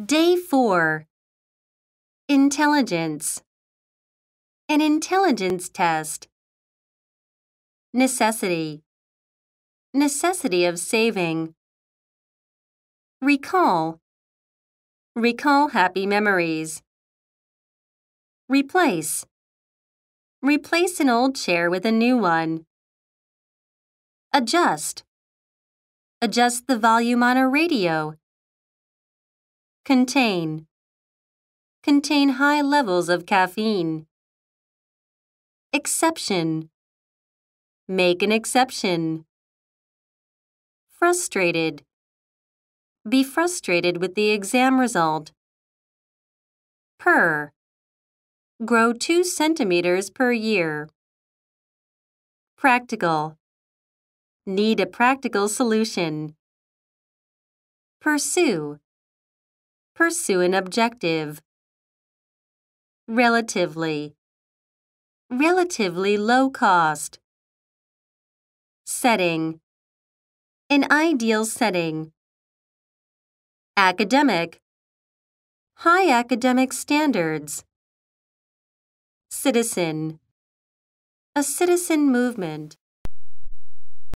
Day 4 Intelligence An intelligence test. Necessity Necessity of saving. Recall Recall happy memories. Replace Replace an old chair with a new one. Adjust Adjust the volume on a radio. Contain. Contain high levels of caffeine. Exception. Make an exception. Frustrated. Be frustrated with the exam result. Per. Grow 2 centimeters per year. Practical. Need a practical solution. Pursue. Pursue an objective. Relatively. Relatively low cost. Setting. An ideal setting. Academic. High academic standards. Citizen. A citizen movement.